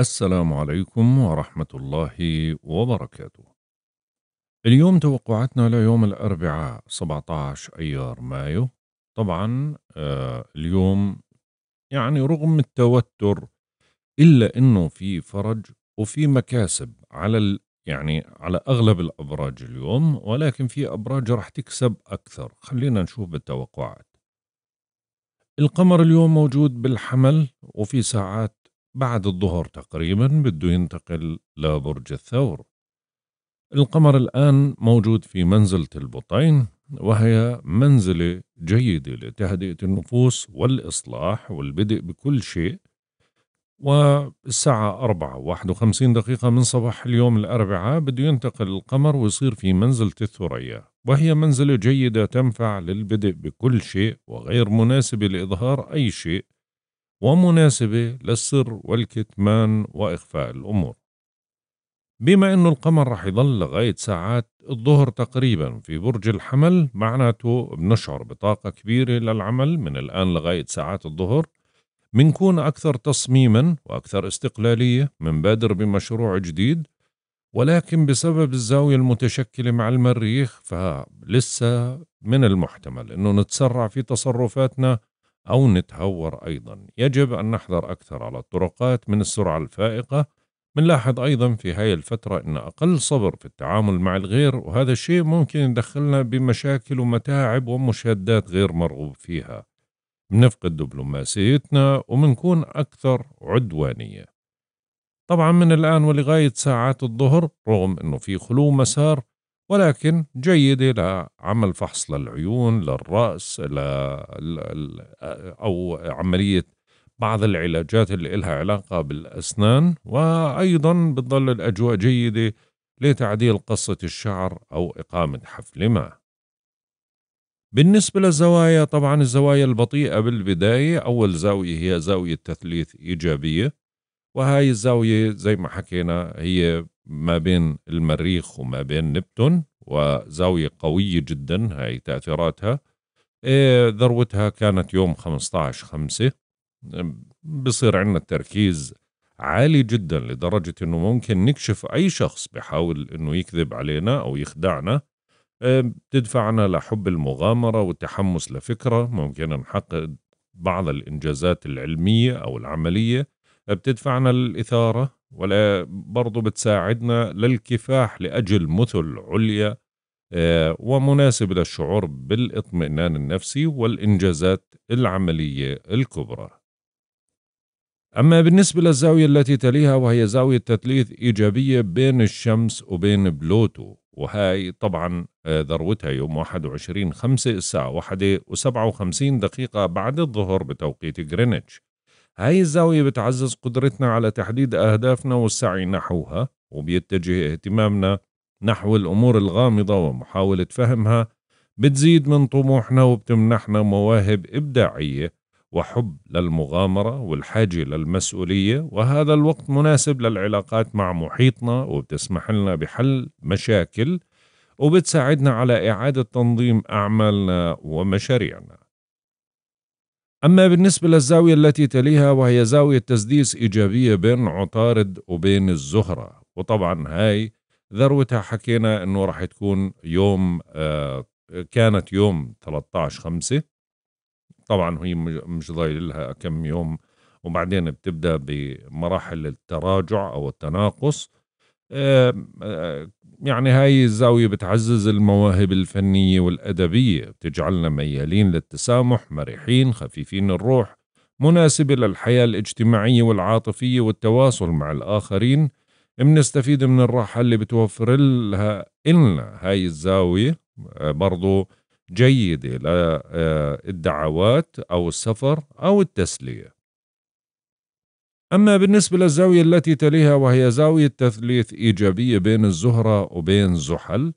السلام عليكم ورحمة الله وبركاته. اليوم توقعاتنا ليوم الأربعاء 17 أيار مايو، طبعًا آه، اليوم يعني رغم التوتر إلا إنه في فرج وفي مكاسب على ال يعني على أغلب الأبراج اليوم، ولكن في أبراج راح تكسب أكثر، خلينا نشوف التوقعات. القمر اليوم موجود بالحمل وفي ساعات بعد الظهر تقريبا بده ينتقل لبرج الثور القمر الآن موجود في منزلة البطين وهي منزلة جيدة لتهدئة النفوس والإصلاح والبدء بكل شيء والساعة أربعة واحد وخمسين دقيقة من صباح اليوم الأربعاء بده ينتقل القمر ويصير في منزلة الثريا وهي منزلة جيدة تنفع للبدء بكل شيء وغير مناسبة لإظهار أي شيء ومناسبة للسر والكتمان وإخفاء الأمور بما أنه القمر رح يضل لغاية ساعات الظهر تقريبا في برج الحمل معناته بنشعر بطاقة كبيرة للعمل من الآن لغاية ساعات الظهر منكون أكثر تصميما وأكثر استقلالية بادر بمشروع جديد ولكن بسبب الزاوية المتشكلة مع المريخ فلسه من المحتمل أنه نتسرع في تصرفاتنا أو نتهور أيضا يجب أن نحذر أكثر على الطرقات من السرعة الفائقة منلاحظ أيضا في هاي الفترة أن أقل صبر في التعامل مع الغير وهذا الشيء ممكن يدخلنا بمشاكل ومتاعب ومشادات غير مرغوب فيها بنفقد دبلوماسيتنا وبنكون أكثر عدوانية طبعا من الآن ولغاية ساعات الظهر رغم أنه في خلو مسار ولكن جيدة لعمل فحص للعيون للرأس ل... أو عملية بعض العلاجات اللي إلها علاقة بالأسنان وأيضا بتظل الأجواء جيدة لتعديل قصة الشعر أو إقامة حفل ما بالنسبة للزوايا طبعا الزوايا البطيئة بالبداية أول زاوية هي زاوية تثليث إيجابية وهاي الزاوية زي ما حكينا هي ما بين المريخ وما بين نبتون وزاوية قوية جدا هاي تأثيراتها إيه، ذروتها كانت يوم 15 5 بصير عندنا التركيز عالي جدا لدرجة أنه ممكن نكشف أي شخص بحاول أنه يكذب علينا أو يخدعنا بتدفعنا إيه، لحب المغامرة والتحمس لفكرة ممكن نحقق بعض الإنجازات العلمية أو العملية إيه، بتدفعنا للإثارة ولا برضو بتساعدنا للكفاح لأجل مثل عليا آه، ومناسب للشعور بالاطمئنان النفسي والإنجازات العملية الكبرى أما بالنسبة للزاوية التي تليها وهي زاوية تثليث إيجابية بين الشمس وبين بلوتو وهي طبعا آه، ذروتها يوم 21 5 الساعة واحدة وسبعة وخمسين دقيقة بعد الظهر بتوقيت غرينتش هاي الزاوية بتعزز قدرتنا على تحديد أهدافنا والسعي نحوها وبيتجه اهتمامنا نحو الأمور الغامضة ومحاولة فهمها بتزيد من طموحنا وبتمنحنا مواهب إبداعية وحب للمغامرة والحاجة للمسؤولية وهذا الوقت مناسب للعلاقات مع محيطنا وبتسمح لنا بحل مشاكل وبتساعدنا على إعادة تنظيم أعمالنا ومشاريعنا أما بالنسبة للزاوية التي تليها وهي زاوية تسديس إيجابية بين عطارد وبين الزهرة وطبعا هاي ذروتها حكينا أنه راح تكون يوم آه، كانت يوم 13 خمسة طبعا هي مش ضايل لها كم يوم وبعدين بتبدأ بمراحل التراجع أو التناقص آه، آه، يعني هاي الزاوية بتعزز المواهب الفنية والأدبية بتجعلنا ميالين للتسامح مرحين خفيفين الروح مناسبة للحياة الاجتماعية والعاطفية والتواصل مع الآخرين بنستفيد من الراحة اللي بتوفر لها إلنا هاي الزاوية آه، برضو جيدة للدعوات آه، أو السفر أو التسلية أما بالنسبة للزاوية التي تليها وهي زاوية تثليث إيجابية بين الزهرة وبين زحل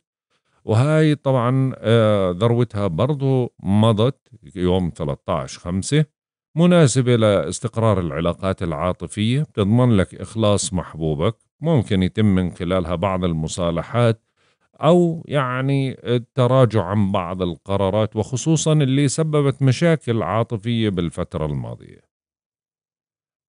وهاي طبعا آه، ذروتها برضو مضت يوم 13 خمسة مناسبة لاستقرار العلاقات العاطفية بتضمن لك إخلاص محبوبك ممكن يتم من خلالها بعض المصالحات أو يعني التراجع عن بعض القرارات وخصوصا اللي سببت مشاكل عاطفية بالفترة الماضية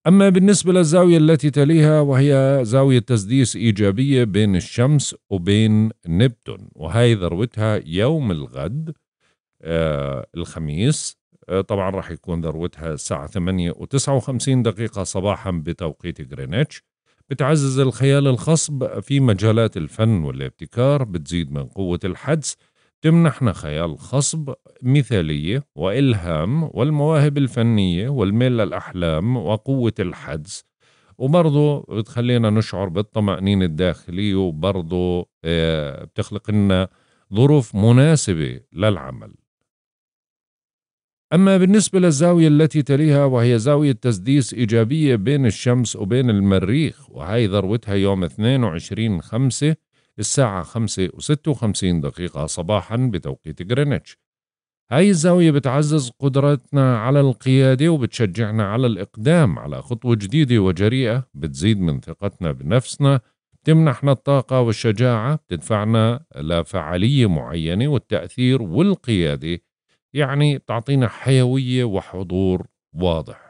أما بالنسبة للزاوية التي تليها وهي زاوية تسديس إيجابية بين الشمس وبين نبتون وهي ذروتها يوم الغد آه الخميس آه طبعا راح يكون ذروتها الساعة 8 و59 دقيقة صباحا بتوقيت جرينتش بتعزز الخيال الخصب في مجالات الفن والابتكار بتزيد من قوة الحدس بتمنحنا خيال خصب مثالية وإلهام والمواهب الفنية والميل للأحلام وقوة الحدس وبرضه بتخلينا نشعر بالطمأنينة الداخلية وبرضه آه، بتخلق لنا ظروف مناسبة للعمل أما بالنسبة للزاوية التي تليها وهي زاوية تسديس إيجابية بين الشمس وبين المريخ وهي ذروتها يوم 22 خمسة الساعة 5 دقيقة صباحا بتوقيت غرينتش. هاي الزاوية بتعزز قدرتنا على القيادة وبتشجعنا على الإقدام على خطوة جديدة وجريئة بتزيد من ثقتنا بنفسنا بتمنحنا الطاقة والشجاعة بتدفعنا لفعالية معينة والتأثير والقيادة يعني بتعطينا حيوية وحضور واضح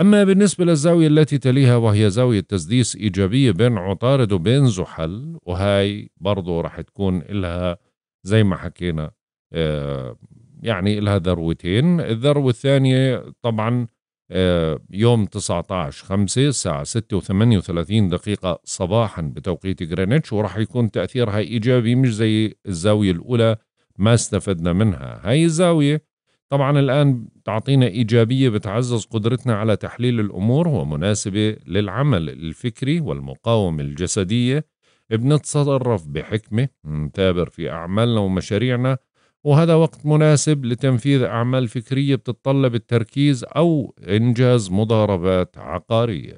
أما بالنسبة للزاوية التي تليها وهي زاوية تسديس إيجابية بين عطارد وبين زحل وهاي برضو رح تكون إلها زي ما حكينا آه، يعني إلها ذروتين الذروة الثانية طبعا آه، يوم 19 5 الساعة 6 و 38 دقيقة صباحا بتوقيت غرينتش وراح يكون تأثيرها إيجابي مش زي الزاوية الأولى ما استفدنا منها هاي الزاوية طبعا الآن تعطينا إيجابية بتعزز قدرتنا على تحليل الأمور ومناسبة للعمل الفكري والمقاومة الجسدية بنتصرف بحكمة نتابر في أعمالنا ومشاريعنا وهذا وقت مناسب لتنفيذ أعمال فكرية بتتطلب التركيز أو إنجاز مضاربات عقارية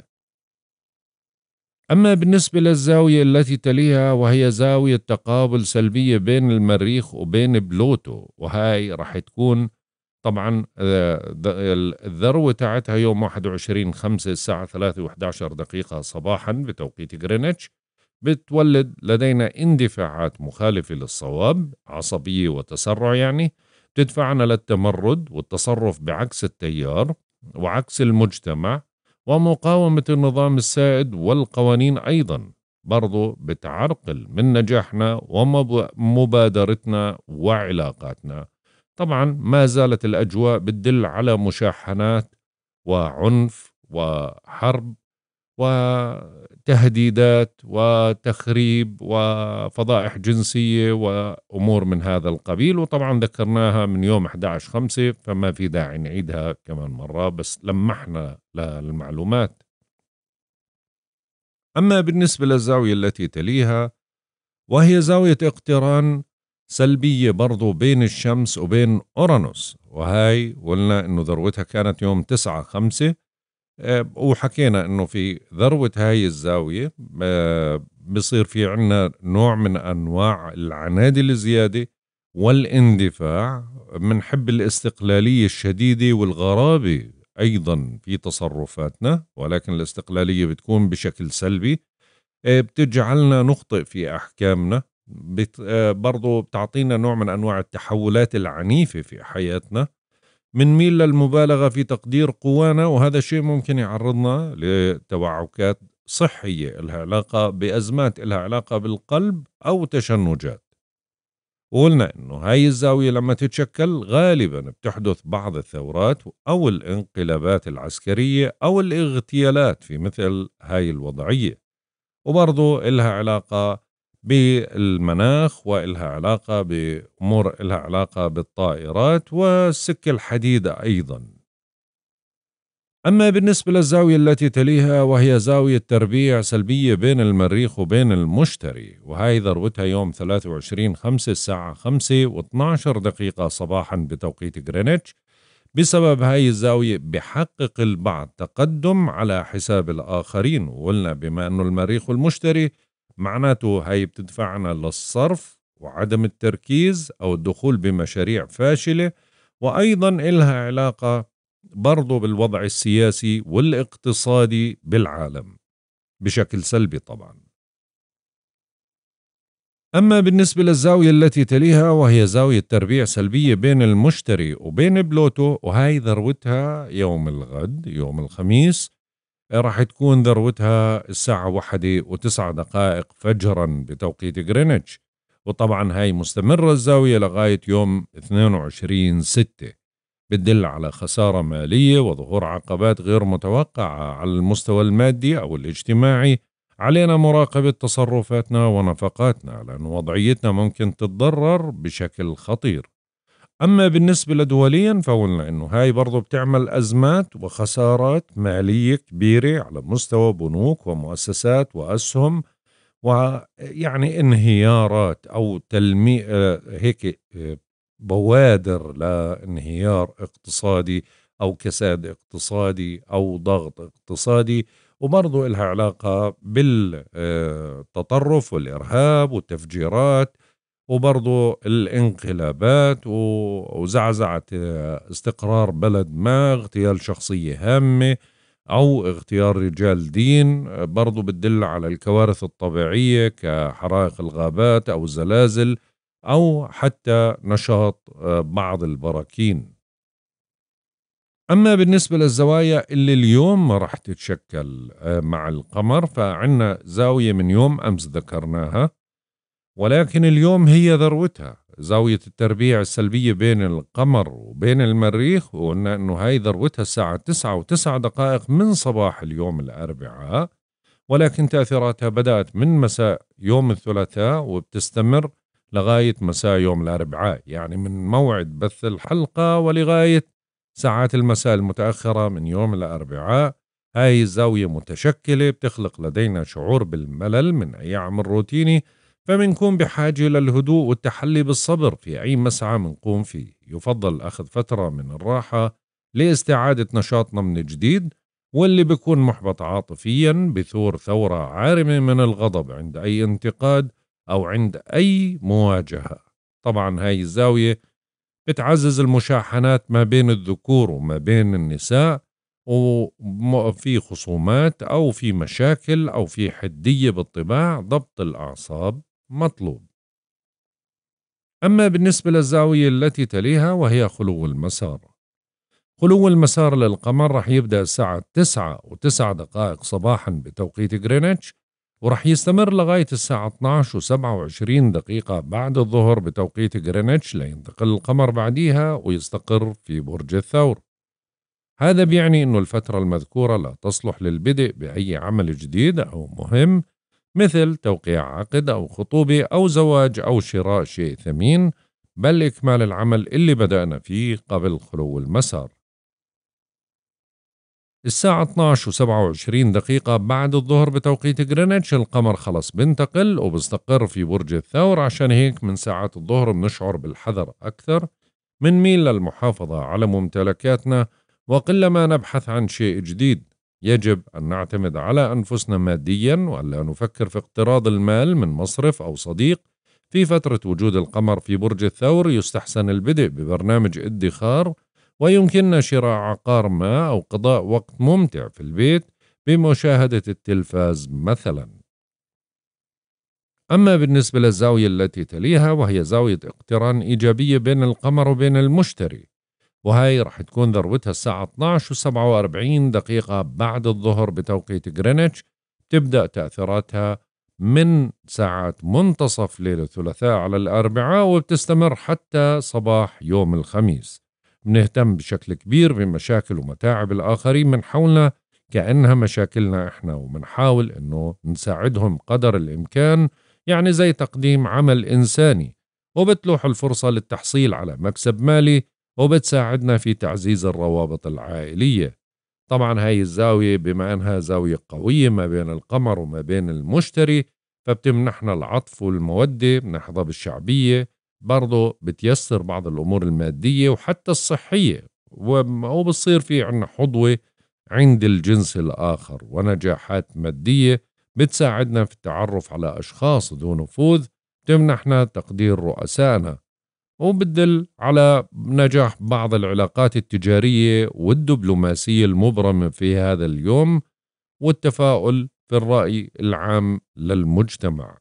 أما بالنسبة للزاوية التي تليها وهي زاوية تقابل سلبية بين المريخ وبين بلوتو وهاي رح تكون طبعا آه، الذروه تاعتها يوم 21 5 الساعه 3 و11 دقيقه صباحا بتوقيت جرينتش بتولد لدينا اندفاعات مخالفه للصواب عصبيه وتسرع يعني تدفعنا للتمرد والتصرف بعكس التيار وعكس المجتمع ومقاومة النظام السائد والقوانين أيضا برضو بتعرقل من نجاحنا ومبادرتنا وعلاقاتنا طبعا ما زالت الاجواء بتدل على مشاحنات وعنف وحرب وتهديدات وتخريب وفضائح جنسيه وامور من هذا القبيل وطبعا ذكرناها من يوم 11 5 فما في داعي نعيدها كمان مره بس لمحنا للمعلومات اما بالنسبه للزاويه التي تليها وهي زاويه اقتران سلبية برضو بين الشمس وبين أورانوس وهاي قلنا أنه ذروتها كانت يوم 9 5 آه، وحكينا أنه في ذروة هاي الزاوية آه، بصير في عنا نوع من أنواع العنادل الزيادة والاندفاع بنحب الاستقلالية الشديدة والغرابة أيضا في تصرفاتنا ولكن الاستقلالية بتكون بشكل سلبي آه، بتجعلنا نخطئ في أحكامنا بت... آه، برضو بتعطينا نوع من أنواع التحولات العنيفة في حياتنا ميل للمبالغة في تقدير قوانا وهذا الشيء ممكن يعرضنا لتوعكات صحية لها علاقة بأزمات لها علاقة بالقلب أو تشنجات وقلنا انه هاي الزاوية لما تتشكل غالبا بتحدث بعض الثورات او الانقلابات العسكرية او الاغتيالات في مثل هاي الوضعية وبرضو إلها علاقة بالمناخ وإلها علاقة بأمور إلها علاقة بالطائرات والسكة الحديد أيضا أما بالنسبة للزاوية التي تليها وهي زاوية تربيع سلبية بين المريخ وبين المشتري وهي ذروتها يوم 23 5 الساعة 5 و12 دقيقة صباحا بتوقيت غرينتش بسبب هاي الزاوية بحقق البعض تقدم على حساب الآخرين وقلنا بما أنه المريخ والمشتري معناته هي بتدفعنا للصرف وعدم التركيز أو الدخول بمشاريع فاشلة وأيضا إلها علاقة برضو بالوضع السياسي والاقتصادي بالعالم بشكل سلبي طبعا أما بالنسبة للزاوية التي تليها وهي زاوية تربيع سلبية بين المشتري وبين بلوتو وهي ذروتها يوم الغد يوم الخميس راح تكون ذروتها الساعة واحدة وتسعة دقائق فجرا بتوقيت غرينتش وطبعا هاي مستمرة الزاوية لغاية يوم 22 ستة بتدل على خسارة مالية وظهور عقبات غير متوقعة على المستوى المادي أو الاجتماعي علينا مراقبة تصرفاتنا ونفقاتنا لأن وضعيتنا ممكن تتضرر بشكل خطير أما بالنسبة لدوليا فقلنا أنه هاي برضه بتعمل أزمات وخسارات مالية كبيرة على مستوى بنوك ومؤسسات وأسهم ويعني انهيارات أو تلمي آه، هيك آه، بوادر لانهيار اقتصادي أو كساد اقتصادي أو ضغط اقتصادي وبرضه لها علاقة بالتطرف آه، والإرهاب والتفجيرات وبرضه الانقلابات وزعزعة آه، استقرار بلد ما اغتيال شخصية هامة أو اغتيال رجال دين آه، برضه بتدل على الكوارث الطبيعية كحرائق الغابات أو الزلازل أو حتى نشاط آه، بعض البراكين أما بالنسبة للزوايا اللي اليوم رح راح تتشكل مع القمر فعنا زاوية من يوم أمس ذكرناها ولكن اليوم هي ذروتها زاوية التربيع السلبية بين القمر وبين المريخ وقلنا أنه هاي ذروتها الساعة تسعة وتسعة دقائق من صباح اليوم الأربعاء ولكن تأثيراتها بدأت من مساء يوم الثلاثاء وبتستمر لغاية مساء يوم الأربعاء يعني من موعد بث الحلقة ولغاية ساعات المساء المتأخرة من يوم الأربعاء هاي الزاوية متشكلة بتخلق لدينا شعور بالملل من أي عمل روتيني فبنكون بحاجة للهدوء والتحلي بالصبر في أي مسعى منقوم فيه يفضل أخذ فترة من الراحة لاستعادة نشاطنا من جديد واللي بيكون محبط عاطفيا بثور ثورة عارمة من الغضب عند أي انتقاد أو عند أي مواجهة طبعا هاي الزاوية بتعزز المشاحنات ما بين الذكور وما بين النساء وفي خصومات أو في مشاكل أو في حدية بالطباع ضبط الأعصاب مطلوب أما بالنسبة للزاوية التي تليها وهي خلو المسار خلو المسار للقمر رح يبدأ الساعة 9 وتسعة دقائق صباحا بتوقيت غرينتش ورح يستمر لغاية الساعة 12 و27 دقيقة بعد الظهر بتوقيت غرينتش لينتقل القمر بعديها ويستقر في برج الثور هذا بيعني أن الفترة المذكورة لا تصلح للبدء بأي عمل جديد أو مهم مثل توقيع عقد أو خطوبة أو زواج أو شراء شيء ثمين بل إكمال العمل اللي بدأنا فيه قبل خلو المسار الساعة 12 و 27 دقيقة بعد الظهر بتوقيت جرينتش القمر خلص بنتقل وبستقر في برج الثور عشان هيك من ساعات الظهر بنشعر بالحذر أكثر ميل للمحافظة على ممتلكاتنا وقلما نبحث عن شيء جديد يجب أن نعتمد على أنفسنا ماديا وألا نفكر في اقتراض المال من مصرف أو صديق في فترة وجود القمر في برج الثور يستحسن البدء ببرنامج ادخار ويمكننا شراء عقار ما أو قضاء وقت ممتع في البيت بمشاهدة التلفاز مثلا أما بالنسبة للزاوية التي تليها وهي زاوية اقتران إيجابية بين القمر وبين المشتري وهي رح تكون ذروتها الساعة 12 و47 دقيقة بعد الظهر بتوقيت غرينتش تبدأ تأثيراتها من ساعة منتصف ليلة الثلاثاء على الأربعاء وبتستمر حتى صباح يوم الخميس بنهتم بشكل كبير بمشاكل ومتاعب الآخرين من حولنا كأنها مشاكلنا إحنا وبنحاول إنه نساعدهم قدر الإمكان يعني زي تقديم عمل إنساني وبتلوح الفرصة للتحصيل على مكسب مالي وبتساعدنا في تعزيز الروابط العائلية طبعا هاي الزاوية بما أنها زاوية قوية ما بين القمر وما بين المشتري فبتمنحنا العطف والمودة بنحظى بالشعبية برضه بتيسر بعض الأمور المادية وحتى الصحية وبصير في عنا حظوة عند الجنس الآخر ونجاحات مادية بتساعدنا في التعرف على أشخاص ذو نفوذ تمنحنا تقدير رؤسائنا وبتدل على نجاح بعض العلاقات التجارية والدبلوماسية المبرمة في هذا اليوم والتفاؤل في الرأي العام للمجتمع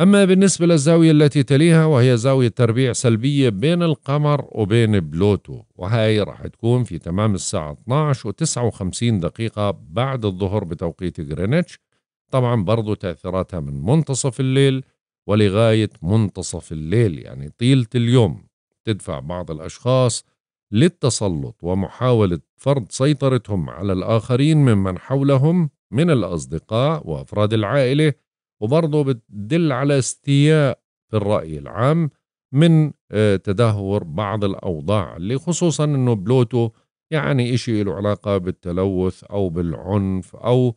أما بالنسبة للزاوية التي تليها وهي زاوية تربيع سلبية بين القمر وبين بلوتو وهي راح تكون في تمام الساعة 12 و 59 دقيقة بعد الظهر بتوقيت غرينتش طبعا برضو تأثيراتها من منتصف الليل ولغاية منتصف الليل يعني طيلة اليوم تدفع بعض الأشخاص للتسلط ومحاولة فرض سيطرتهم على الآخرين ممن حولهم من الأصدقاء وأفراد العائلة وبرضه بتدل على استياء في الرأي العام من آه، تدهور بعض الأوضاع اللي خصوصا أنه بلوتو يعني إشي له علاقة بالتلوث أو بالعنف أو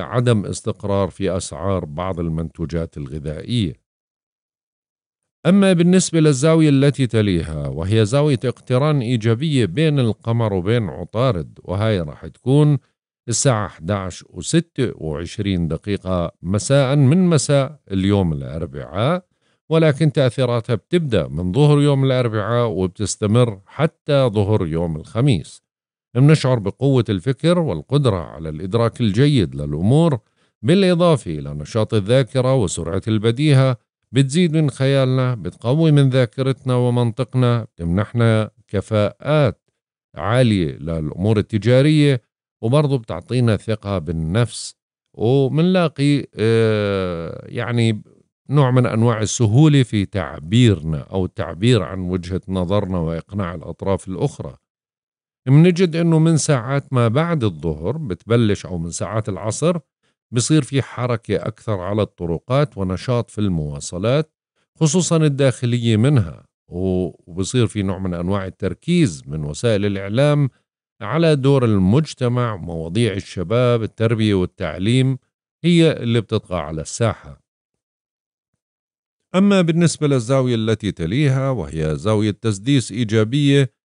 عدم استقرار في أسعار بعض المنتوجات الغذائية أما بالنسبة للزاوية التي تليها وهي زاوية اقتران إيجابية بين القمر وبين عطارد وهي راح تكون الساعة 11 و 26 دقيقة مساء من مساء اليوم الأربعاء ولكن تأثيراتها بتبدأ من ظهر يوم الأربعاء وبتستمر حتى ظهر يوم الخميس بنشعر بقوة الفكر والقدرة على الإدراك الجيد للأمور بالإضافة إلى نشاط الذاكرة وسرعة البديهة بتزيد من خيالنا بتقوي من ذاكرتنا ومنطقنا بتمنحنا كفاءات عالية للأمور التجارية وبرضه بتعطينا ثقة بالنفس ومنلاقي آه، يعني نوع من أنواع السهولة في تعبيرنا أو التعبير عن وجهة نظرنا وإقناع الأطراف الأخرى منجد انه من ساعات ما بعد الظهر بتبلش او من ساعات العصر بصير في حركة أكثر على الطرقات ونشاط في المواصلات خصوصا الداخلية منها وبصير في نوع من أنواع التركيز من وسائل الإعلام على دور المجتمع مواضيع الشباب التربية والتعليم هي اللي بتطغى على الساحة أما بالنسبة للزاوية التي تليها وهي زاوية تسديس إيجابية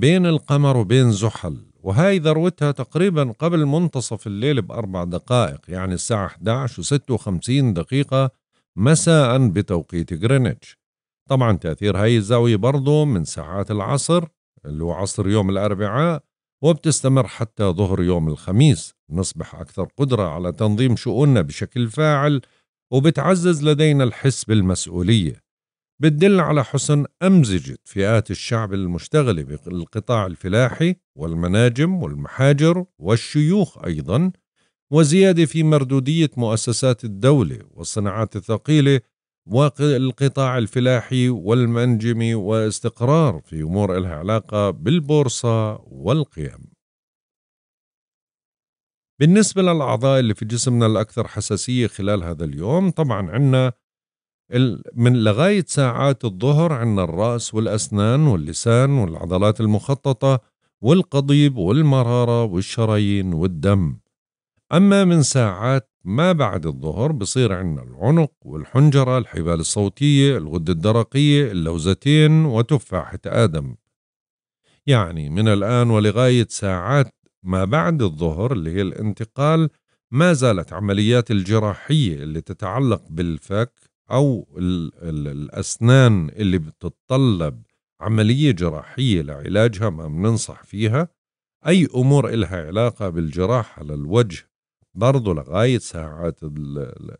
بين القمر وبين زحل وهاي ذروتها تقريبا قبل منتصف الليل بأربع دقائق يعني الساعة 11 و56 دقيقة مساء بتوقيت غرينتش طبعا تأثير هاي الزاوية برضه من ساعات العصر اللي هو عصر يوم الأربعاء وبتستمر حتى ظهر يوم الخميس نصبح أكثر قدرة على تنظيم شؤوننا بشكل فاعل وبتعزز لدينا الحس بالمسؤولية بتدل على حسن أمزجة فئات الشعب المشتغلة بالقطاع الفلاحي والمناجم والمحاجر والشيوخ أيضا وزيادة في مردودية مؤسسات الدولة والصناعات الثقيلة والقطاع الفلاحي والمنجمي واستقرار في أمور لها علاقة بالبورصة والقيم بالنسبة للأعضاء اللي في جسمنا الأكثر حساسية خلال هذا اليوم طبعا عنا من لغاية ساعات الظهر عندنا الرأس والأسنان واللسان والعضلات المخططة والقضيب والمرارة والشرايين والدم أما من ساعات ما بعد الظهر بصير عندنا العنق والحنجرة الحبال الصوتية الغدة الدرقية اللوزتين وتفاحة آدم يعني من الآن ولغاية ساعات ما بعد الظهر اللي هي الانتقال ما زالت عمليات الجراحية اللي تتعلق بالفك أو الـ الـ الأسنان اللي بتتطلب عملية جراحية لعلاجها ما بننصح فيها أي أمور إلها علاقة بالجراحة للوجه برضه لغاية ساعات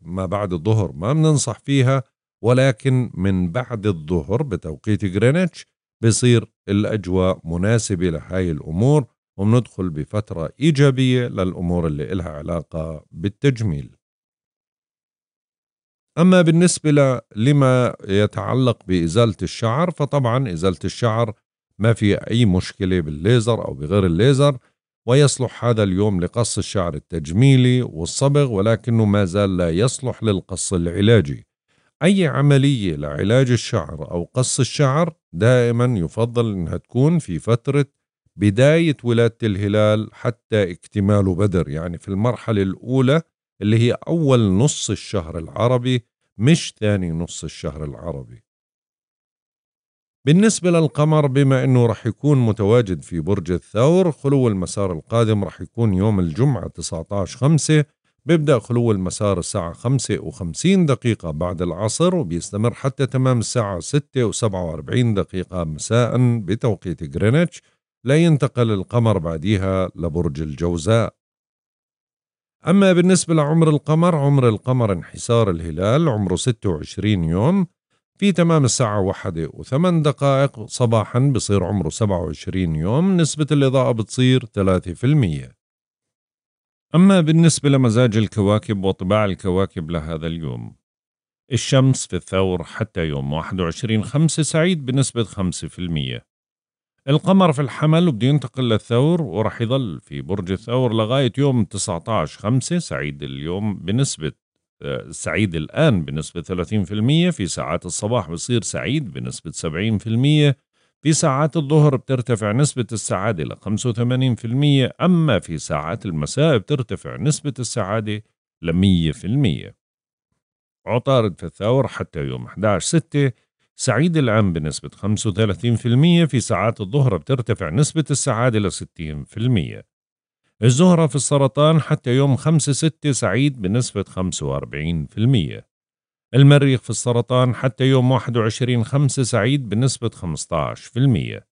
ما بعد الظهر ما بننصح فيها ولكن من بعد الظهر بتوقيت جرينتش بصير الأجواء مناسبة لهاي الأمور وبندخل بفترة إيجابية للأمور اللي إلها علاقة بالتجميل أما بالنسبة لما يتعلق بإزالة الشعر فطبعا إزالة الشعر ما في أي مشكلة بالليزر أو بغير الليزر ويصلح هذا اليوم لقص الشعر التجميلي والصبغ ولكنه ما زال لا يصلح للقص العلاجي أي عملية لعلاج الشعر أو قص الشعر دائما يفضل أنها تكون في فترة بداية ولادة الهلال حتى اكتماله بدر يعني في المرحلة الأولى اللي هي أول نص الشهر العربي مش ثاني نص الشهر العربي بالنسبة للقمر بما أنه رح يكون متواجد في برج الثور خلو المسار القادم رح يكون يوم الجمعة 19 5 بيبدأ خلو المسار الساعة 5 دقيقة بعد العصر وبيستمر حتى تمام الساعة 6 و47 دقيقة مساء بتوقيت غرينتش لا ينتقل القمر بعديها لبرج الجوزاء أما بالنسبة لعمر القمر عمر القمر انحسار الهلال عمره 26 يوم في تمام الساعة واحدة وثمان دقائق صباحا بصير عمره 27 يوم نسبة الإضاءة بتصير 3% أما بالنسبة لمزاج الكواكب وطباع الكواكب لهذا اليوم الشمس في الثور حتى يوم 21 5 سعيد بنسبة 5% القمر في الحمل وبده ينتقل للثور وراح يضل في برج الثور لغاية يوم 19 5 سعيد اليوم بنسبة آه، سعيد الآن بنسبة 30% في ساعات الصباح بصير سعيد بنسبة 70% في ساعات الظهر بترتفع نسبة السعادة ل 85% أما في ساعات المساء بترتفع نسبة السعادة ل 100% عطارد في الثور حتى يوم 11 6 سعيد العام بنسبة 35% في ساعات الظهر بترتفع نسبة السعادة ل 60% الزهرة في السرطان حتى يوم 5-6 سعيد بنسبة 45% المريخ في السرطان حتى يوم 21-5 سعيد بنسبة 15%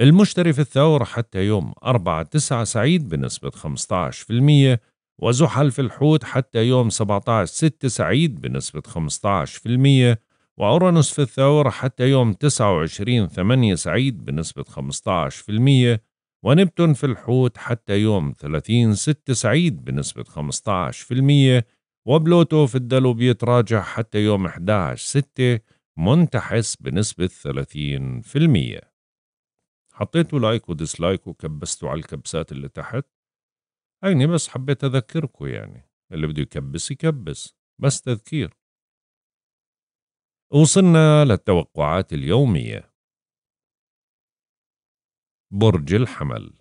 المشتري في الثور حتى يوم 4-9 سعيد بنسبة 15% وزحل في الحوت حتى يوم 17-6 سعيد بنسبة 15% وأورانوس في الثور حتى يوم 29 8 سعيد بنسبة 15% ونبتون في الحوت حتى يوم 30 6 سعيد بنسبة 15% وبلوتو في الدلو بيتراجع حتى يوم 11 6 منتحس بنسبة 30% حطيتوا لايك وديسلايك وكبستوا على الكبسات اللي تحت هيني بس حبيت أذكركم يعني اللي بده يكبس يكبس بس تذكير وصلنا للتوقعات اليومية برج الحمل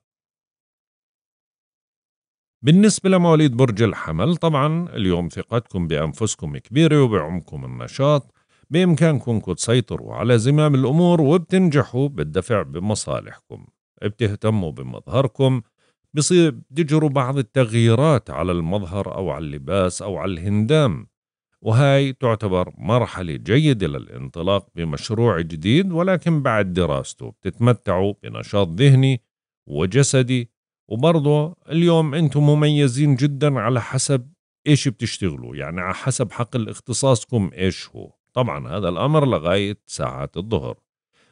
بالنسبة لمواليد برج الحمل طبعا اليوم ثقتكم بأنفسكم كبيرة وبعمكم النشاط بإمكانكم تسيطروا على زمام الأمور وبتنجحوا بالدفع بمصالحكم بتهتموا بمظهركم بصير تجروا بعض التغييرات على المظهر أو على اللباس أو على الهندام وهاي تعتبر مرحلة جيدة للانطلاق بمشروع جديد ولكن بعد دراسته بتتمتعوا بنشاط ذهني وجسدي وبرضه اليوم انتم مميزين جدا على حسب ايش بتشتغلوا يعني على حسب حقل اختصاصكم ايش هو طبعا هذا الامر لغاية ساعات الظهر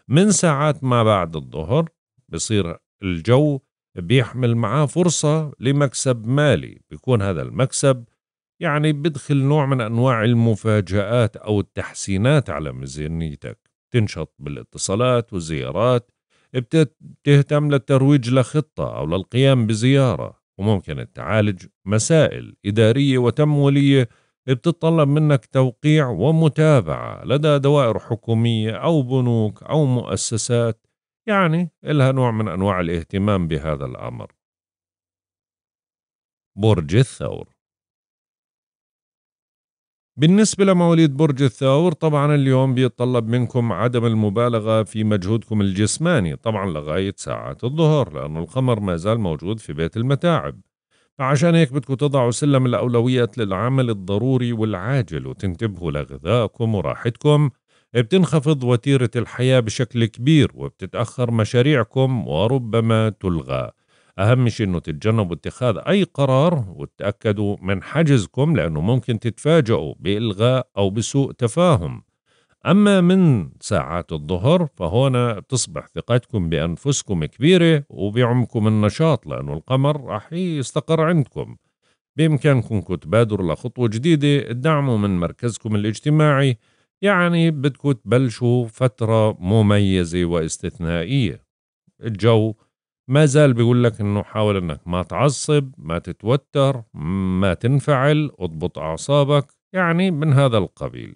من ساعات ما بعد الظهر بصير الجو بيحمل معاه فرصة لمكسب مالي بيكون هذا المكسب يعني بدخل نوع من أنواع المفاجآت أو التحسينات على ميزانيتك تنشط بالاتصالات والزيارات بتهتم للترويج لخطة أو للقيام بزيارة وممكن تعالج مسائل إدارية وتمويلية بتتطلب منك توقيع ومتابعة لدى دوائر حكومية أو بنوك أو مؤسسات يعني إلها نوع من أنواع الاهتمام بهذا الأمر برج الثور بالنسبة لمواليد برج الثور طبعا اليوم بيتطلب منكم عدم المبالغة في مجهودكم الجسماني طبعا لغاية ساعات الظهر لأنه القمر ما زال موجود في بيت المتاعب فعشان هيك بدكم تضعوا سلم الأولويات للعمل الضروري والعاجل وتنتبهوا لغذائكم وراحتكم بتنخفض وتيرة الحياة بشكل كبير وبتتأخر مشاريعكم وربما تلغى أهم شيء أنه تتجنبوا اتخاذ أي قرار وتأكدوا من حجزكم لأنه ممكن تتفاجئوا بإلغاء أو بسوء تفاهم أما من ساعات الظهر فهنا تصبح ثقتكم بأنفسكم كبيرة وبعمكم النشاط لأنه القمر راح يستقر عندكم بإمكانكم تبادروا لخطوة جديدة تدعموا من مركزكم الاجتماعي يعني بدكم تبلشوا فترة مميزة واستثنائية الجو ما زال بيقول لك انه حاول انك ما تعصب ما تتوتر ما تنفعل اضبط اعصابك يعني من هذا القبيل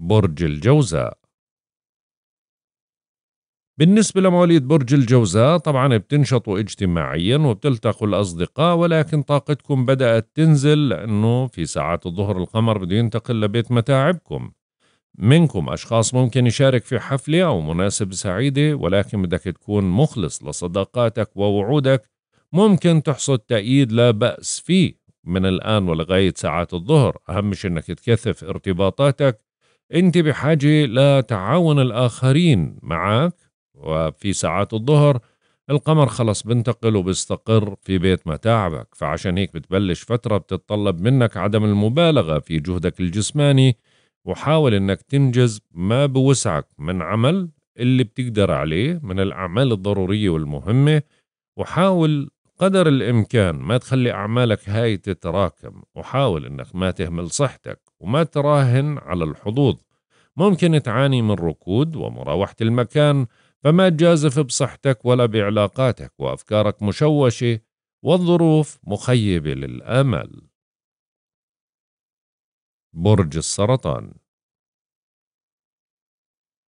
برج الجوزاء بالنسبة لمواليد برج الجوزاء طبعا بتنشطوا اجتماعيا وبتلتقوا الأصدقاء ولكن طاقتكم بدأت تنزل لأنه في ساعات الظهر القمر بده ينتقل لبيت متاعبكم منكم أشخاص ممكن يشارك في حفلة أو مناسبة سعيدة ولكن بدك تكون مخلص لصداقاتك ووعودك ممكن تحصد تأييد لا بأس فيه من الآن ولغاية ساعات الظهر أهم شيء أنك تكثف ارتباطاتك أنت بحاجة لتعاون الآخرين معك وفي ساعات الظهر القمر خلص بنتقل وبيستقر في بيت متاعبك فعشان هيك بتبلش فترة بتتطلب منك عدم المبالغة في جهدك الجسماني وحاول انك تنجز ما بوسعك من عمل اللي بتقدر عليه من الاعمال الضروريه والمهمه وحاول قدر الامكان ما تخلي اعمالك هاي تتراكم وحاول انك ما تهمل صحتك وما تراهن على الحظوظ ممكن تعاني من ركود ومراوحه المكان فما تجازف بصحتك ولا بعلاقاتك وافكارك مشوشه والظروف مخيبه للامل برج السرطان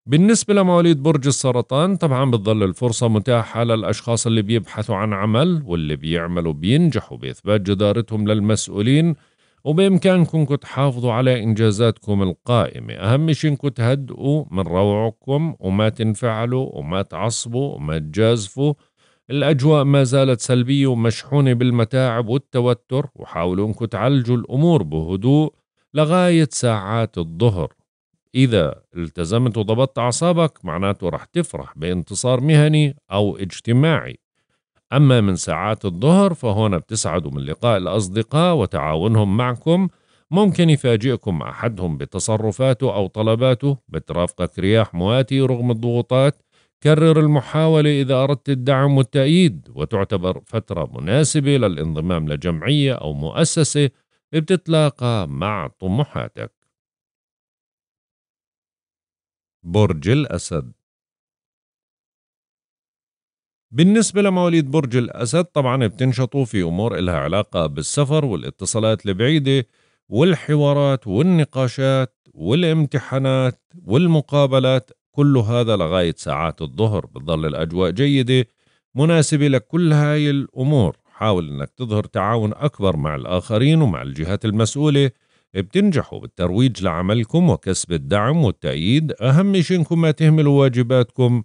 بالنسبة لمواليد برج السرطان طبعا بتظل الفرصة متاحة للأشخاص اللي بيبحثوا عن عمل واللي بيعملوا بينجحوا بإثبات جدارتهم للمسؤولين وبإمكانكم تحافظوا على إنجازاتكم القائمة أهم شيء إنكم تهدئوا من روعكم وما تنفعلوا وما تعصبوا وما تجازفوا الأجواء ما زالت سلبية ومشحونة بالمتاعب والتوتر وحاولوا إنكم تعالجوا الأمور بهدوء لغاية ساعات الظهر إذا التزمت وضبطت أعصابك معناته رح تفرح بانتصار مهني أو اجتماعي أما من ساعات الظهر فهون بتسعدوا من لقاء الأصدقاء وتعاونهم معكم ممكن يفاجئكم أحدهم بتصرفاته أو طلباته بترافقك رياح مواتي رغم الضغوطات كرر المحاولة إذا أردت الدعم والتأييد وتعتبر فترة مناسبة للانضمام لجمعية أو مؤسسة بتتلاقى مع طموحاتك برج الأسد بالنسبة لمواليد برج الأسد طبعا بتنشطوا في أمور إلها علاقة بالسفر والاتصالات البعيدة والحوارات والنقاشات والامتحانات والمقابلات كل هذا لغاية ساعات الظهر بتظل الأجواء جيدة مناسبة لكل هاي الأمور حاول أنك تظهر تعاون أكبر مع الآخرين ومع الجهات المسؤولة بتنجحوا بالترويج لعملكم وكسب الدعم والتأييد أهم شيء أنكم ما تهملوا واجباتكم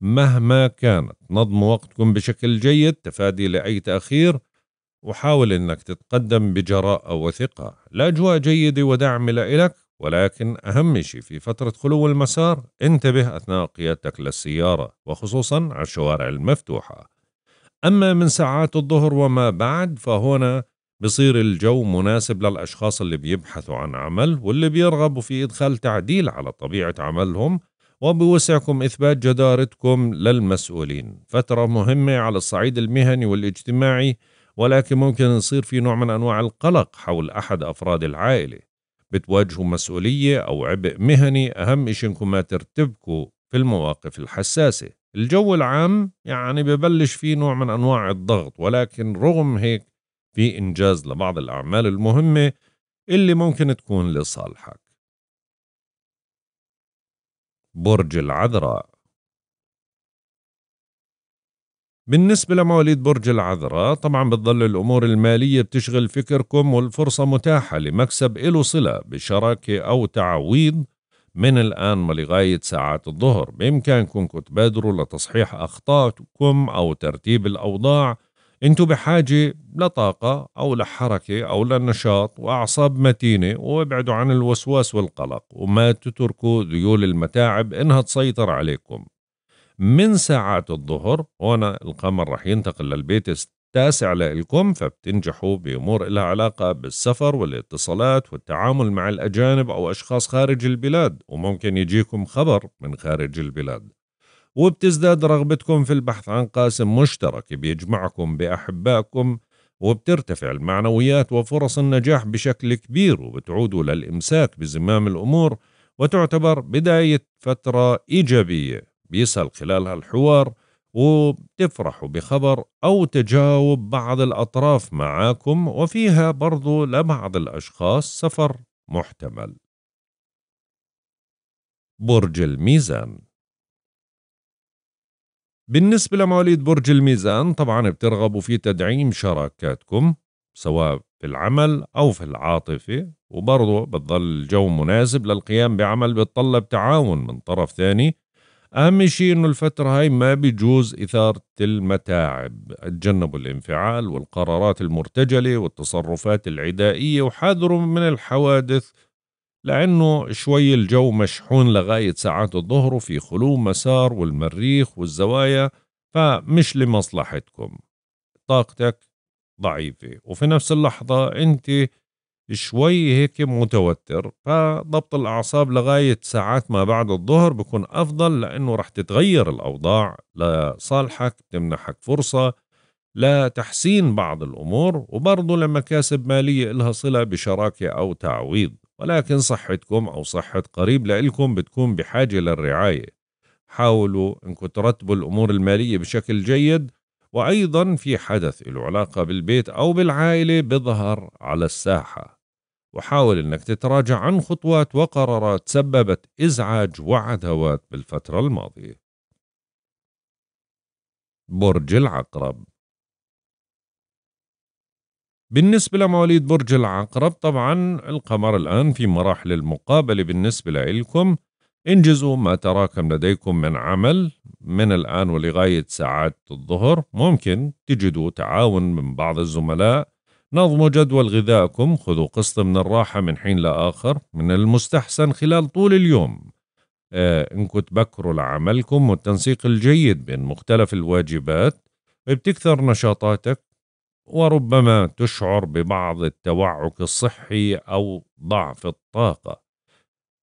مهما كانت نظموا وقتكم بشكل جيد تفادي لأي تأخير وحاول أنك تتقدم بجراءة وثقة الأجواء جيدة ودعم لإلك ولكن أهم شيء في فترة خلو المسار انتبه أثناء قيادتك للسيارة وخصوصا على الشوارع المفتوحة أما من ساعات الظهر وما بعد فهنا بصير الجو مناسب للأشخاص اللي بيبحثوا عن عمل واللي بيرغبوا في إدخال تعديل على طبيعة عملهم وبوسعكم إثبات جدارتكم للمسؤولين فترة مهمة على الصعيد المهني والاجتماعي ولكن ممكن يصير في نوع من أنواع القلق حول أحد أفراد العائلة بتواجهوا مسؤولية أو عبء مهني أهم إشي إنكم ما ترتبكوا في المواقف الحساسة الجو العام يعني ببلش فيه نوع من أنواع الضغط ولكن رغم هيك في إنجاز لبعض الأعمال المهمة اللي ممكن تكون لصالحك برج العذراء بالنسبة لمواليد برج العذراء طبعا بتظل الأمور المالية بتشغل فكركم والفرصة متاحة لمكسب إله صلة بشراكة أو تعويض من الآن لغاية ساعات الظهر بإمكانكم تبادروا لتصحيح أخطائكم أو ترتيب الأوضاع أنتم بحاجة لطاقة أو لحركة أو للنشاط وأعصاب متينة وابعدوا عن الوسواس والقلق وما تتركوا ذيول المتاعب إنها تسيطر عليكم من ساعات الظهر هنا القمر رح ينتقل للبيت تاسع لإلكم فبتنجحوا بأمور لها علاقة بالسفر والاتصالات والتعامل مع الأجانب أو أشخاص خارج البلاد وممكن يجيكم خبر من خارج البلاد وبتزداد رغبتكم في البحث عن قاسم مشترك بيجمعكم بأحبائكم وبترتفع المعنويات وفرص النجاح بشكل كبير وبتعودوا للإمساك بزمام الأمور وتعتبر بداية فترة إيجابية بيسهل خلالها الحوار وبتفرحوا بخبر أو تجاوب بعض الأطراف معاكم وفيها برضو لبعض الأشخاص سفر محتمل برج الميزان بالنسبة لمواليد برج الميزان طبعا بترغبوا في تدعيم شراكاتكم سواء في العمل أو في العاطفة وبرضه بتظل الجو مناسب للقيام بعمل بتطلب تعاون من طرف ثاني أهم شيء إنه الفترة هاي ما بيجوز إثارة المتاعب تجنبوا الانفعال والقرارات المرتجلة والتصرفات العدائية وحذروا من الحوادث لأنه شوي الجو مشحون لغاية ساعات الظهر وفي خلو مسار والمريخ والزوايا فمش لمصلحتكم طاقتك ضعيفة وفي نفس اللحظة أنت شوي هيك متوتر فضبط الأعصاب لغاية ساعات ما بعد الظهر بكون أفضل لأنه رح تتغير الأوضاع لصالحك تمنحك فرصة لتحسين بعض الأمور وبرضه لمكاسب مالية إلها صلة بشراكة أو تعويض ولكن صحتكم أو صحة قريب لإلكم بتكون بحاجة للرعاية حاولوا انكم ترتبوا الأمور المالية بشكل جيد وأيضا في حدث له علاقة بالبيت أو بالعائلة بظهر على الساحة وحاول أنك تتراجع عن خطوات وقرارات سببت إزعاج وعداوات بالفترة الماضية برج العقرب بالنسبة لمواليد برج العقرب طبعا القمر الآن في مراحل المقابلة بالنسبة لإلكم انجزوا ما تراكم لديكم من عمل من الآن ولغاية ساعات الظهر ممكن تجدوا تعاون من بعض الزملاء نظموا جدول غذائكم خذوا قسط من الراحة من حين لآخر من المستحسن خلال طول اليوم آه انكم تبكروا لعملكم والتنسيق الجيد بين مختلف الواجبات بتكثر نشاطاتك وربما تشعر ببعض التوعك الصحي أو ضعف الطاقة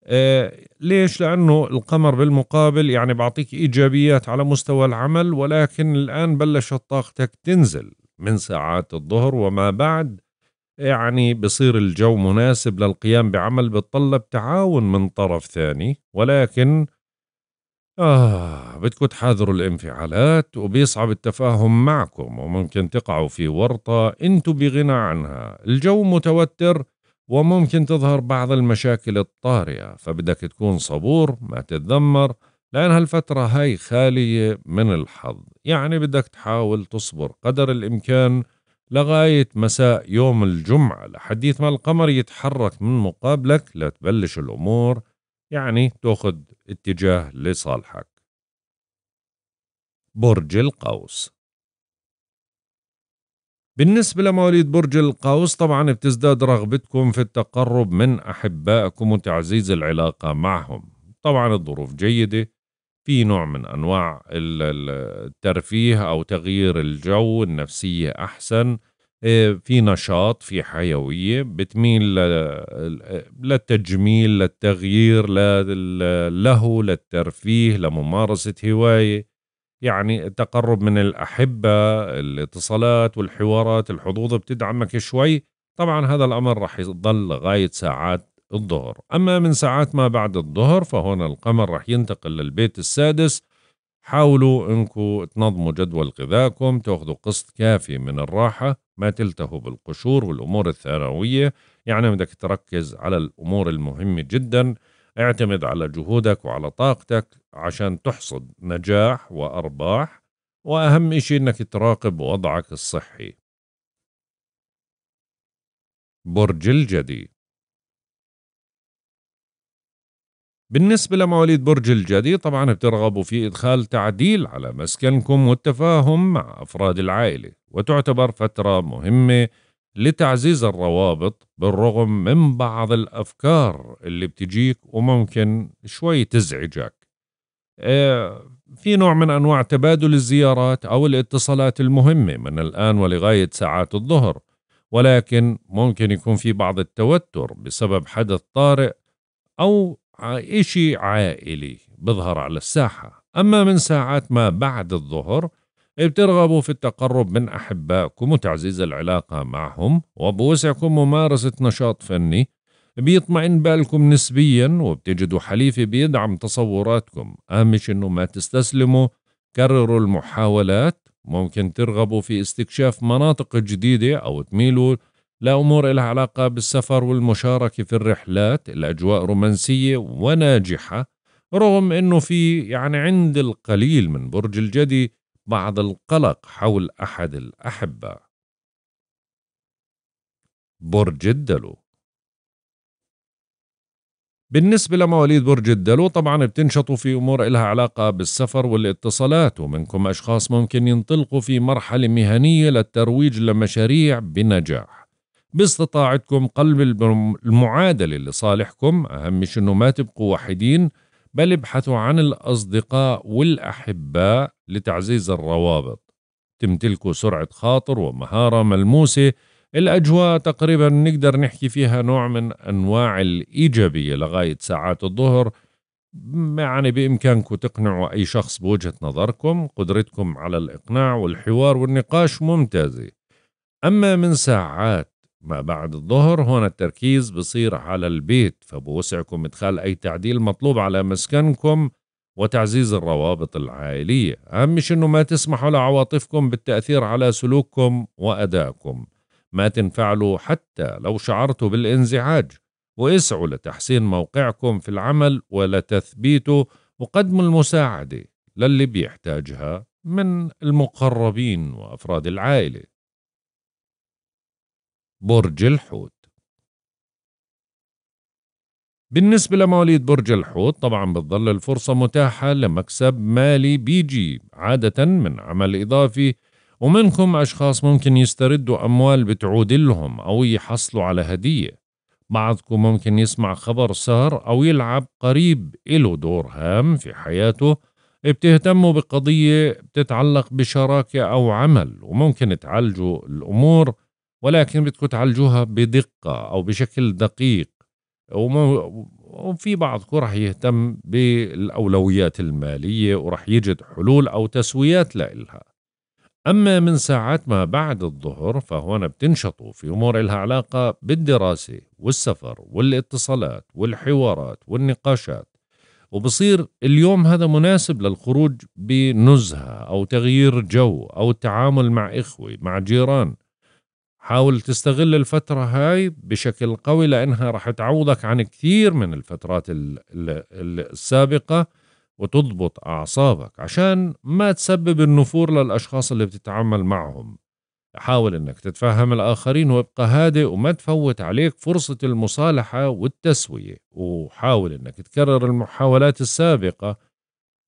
آه ليش؟ لأنه القمر بالمقابل يعني بعطيك إيجابيات على مستوى العمل ولكن الآن بلشت طاقتك تنزل من ساعات الظهر وما بعد يعني بصير الجو مناسب للقيام بعمل بتطلب تعاون من طرف ثاني ولكن آه بدكم تحاذروا الانفعالات وبيصعب التفاهم معكم وممكن تقعوا في ورطة انتوا بغنى عنها الجو متوتر وممكن تظهر بعض المشاكل الطارئة فبدك تكون صبور ما تتذمر لأن هالفترة هاي خالية من الحظ يعني بدك تحاول تصبر قدر الإمكان لغاية مساء يوم الجمعة لحديث ما القمر يتحرك من مقابلك لتبلش الأمور يعني تأخذ اتجاه لصالحك برج القوس بالنسبة لمواليد برج القوس طبعا بتزداد رغبتكم في التقرب من أحبائكم وتعزيز العلاقة معهم طبعا الظروف جيدة في نوع من انواع الترفيه او تغيير الجو النفسيه احسن آه، في نشاط في حيويه بتميل للتجميل للتغيير له للترفيه لممارسه هوايه يعني التقرب من الاحبه الاتصالات والحوارات الحظوظ بتدعمك شوي طبعا هذا الامر راح يضل لغايه ساعات الظهر أما من ساعات ما بعد الظهر فهون القمر رح ينتقل للبيت السادس حاولوا انكم تنظموا جدول غذائكم تاخذوا قسط كافي من الراحة ما تلتهوا بالقشور والأمور الثانوية يعني بدك تركز على الأمور المهمة جدا اعتمد على جهودك وعلى طاقتك عشان تحصد نجاح وأرباح وأهم إشي إنك تراقب وضعك الصحي برج الجدي بالنسبة لمواليد برج الجدي طبعا بترغبوا في إدخال تعديل على مسكنكم والتفاهم مع أفراد العائلة وتعتبر فترة مهمة لتعزيز الروابط بالرغم من بعض الأفكار اللي بتجيك وممكن شوي تزعجك آه، في نوع من أنواع تبادل الزيارات أو الاتصالات المهمة من الآن ولغاية ساعات الظهر ولكن ممكن يكون في بعض التوتر بسبب حدث طارئ أو إشي عائلي بظهر على الساحة أما من ساعات ما بعد الظهر بترغبوا في التقرب من أحبائكم وتعزيز العلاقة معهم وبوسعكم ممارسة نشاط فني بيطمئن بالكم نسبيا وبتجدوا حليف بيدعم تصوراتكم أهم شيء إنه ما تستسلموا كرروا المحاولات ممكن ترغبوا في استكشاف مناطق جديدة أو تميلوا لا أمور لها علاقة بالسفر والمشاركة في الرحلات الأجواء رومانسية وناجحة رغم أنه في يعني عند القليل من برج الجدي بعض القلق حول أحد الأحبة برج الدلو بالنسبة لمواليد برج الدلو طبعا بتنشطوا في أمور إلها علاقة بالسفر والاتصالات ومنكم أشخاص ممكن ينطلقوا في مرحلة مهنية للترويج لمشاريع بنجاح باستطاعتكم قلب المعادلة لصالحكم أهم شيء أنه ما تبقوا وحيدين بل ابحثوا عن الأصدقاء والأحباء لتعزيز الروابط تمتلكوا سرعة خاطر ومهارة ملموسة الأجواء تقريبا نقدر نحكي فيها نوع من أنواع الإيجابية لغاية ساعات الظهر يعني بإمكانكم تقنعوا أي شخص بوجهة نظركم قدرتكم على الإقناع والحوار والنقاش ممتازة أما من ساعات ما بعد الظهر هون التركيز بصير على البيت فبوسعكم إدخال أي تعديل مطلوب على مسكنكم وتعزيز الروابط العائلية أهم شيء أنه ما تسمحوا لعواطفكم بالتأثير على سلوككم وأدائكم ما تنفعلوا حتى لو شعرتوا بالانزعاج واسعوا لتحسين موقعكم في العمل ولتثبيته وقدموا المساعدة للي بيحتاجها من المقربين وأفراد العائلة برج الحوت بالنسبة لمواليد برج الحوت طبعا بتظل الفرصة متاحة لمكسب مالي بيجي عادة من عمل إضافي ومنكم أشخاص ممكن يستردوا أموال بتعود لهم أو يحصلوا على هدية بعضكم ممكن يسمع خبر سهر أو يلعب قريب إله دور هام في حياته بتهتموا بقضية بتتعلق بشراكة أو عمل وممكن تعالجوا الأمور ولكن بدكم تعالجوها بدقة أو بشكل دقيق وفي بعضكم رح يهتم بالأولويات المالية ورح يجد حلول أو تسويات لإلها أما من ساعات ما بعد الظهر فهون بتنشطوا في أمور إلها علاقة بالدراسة والسفر والاتصالات والحوارات والنقاشات وبصير اليوم هذا مناسب للخروج بنزهة أو تغيير جو أو التعامل مع إخوة مع جيران حاول تستغل الفترة هاي بشكل قوي لأنها راح تعوضك عن كثير من الفترات السابقة وتضبط أعصابك عشان ما تسبب النفور للأشخاص اللي بتتعامل معهم حاول أنك تتفهم الآخرين وابقى هادئ وما تفوت عليك فرصة المصالحة والتسوية وحاول أنك تكرر المحاولات السابقة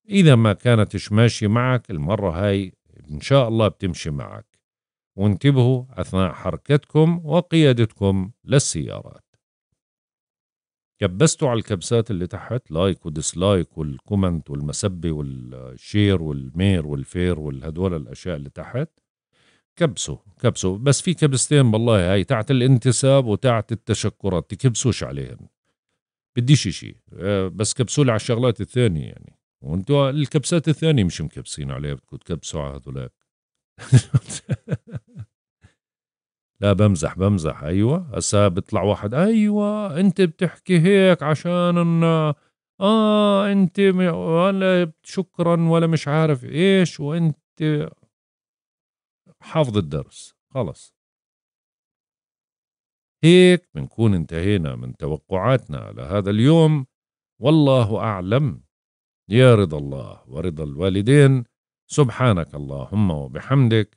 إذا ما كانتش ماشية معك المرة هاي إن شاء الله بتمشي معك وانتبهوا أثناء حركتكم وقيادتكم للسيارات كبستوا على الكبسات اللي تحت لايك وديسلايك والكومنت والمسبة والشير والمير والفير والهدول الأشياء اللي تحت كبسوا كبسوا بس في كبستين بالله هاي تاعت الانتساب وتاعت التشكرات تكبسوش عليهم بديش شيء آه، بس كبسوا لي على الشغلات الثانية يعني وانتوا الكبسات الثانية مش مكبسين عليها بدكم تكبسوا على هذولاك لا بمزح بمزح ايوه هسا بيطلع واحد ايوه انت بتحكي هيك عشان ان اه انت ولا شكرا ولا مش عارف ايش وانت حافظ الدرس خلص هيك بنكون انتهينا من توقعاتنا لهذا اليوم والله أعلم يا رضا الله ورضا الوالدين سبحانك اللهم وبحمدك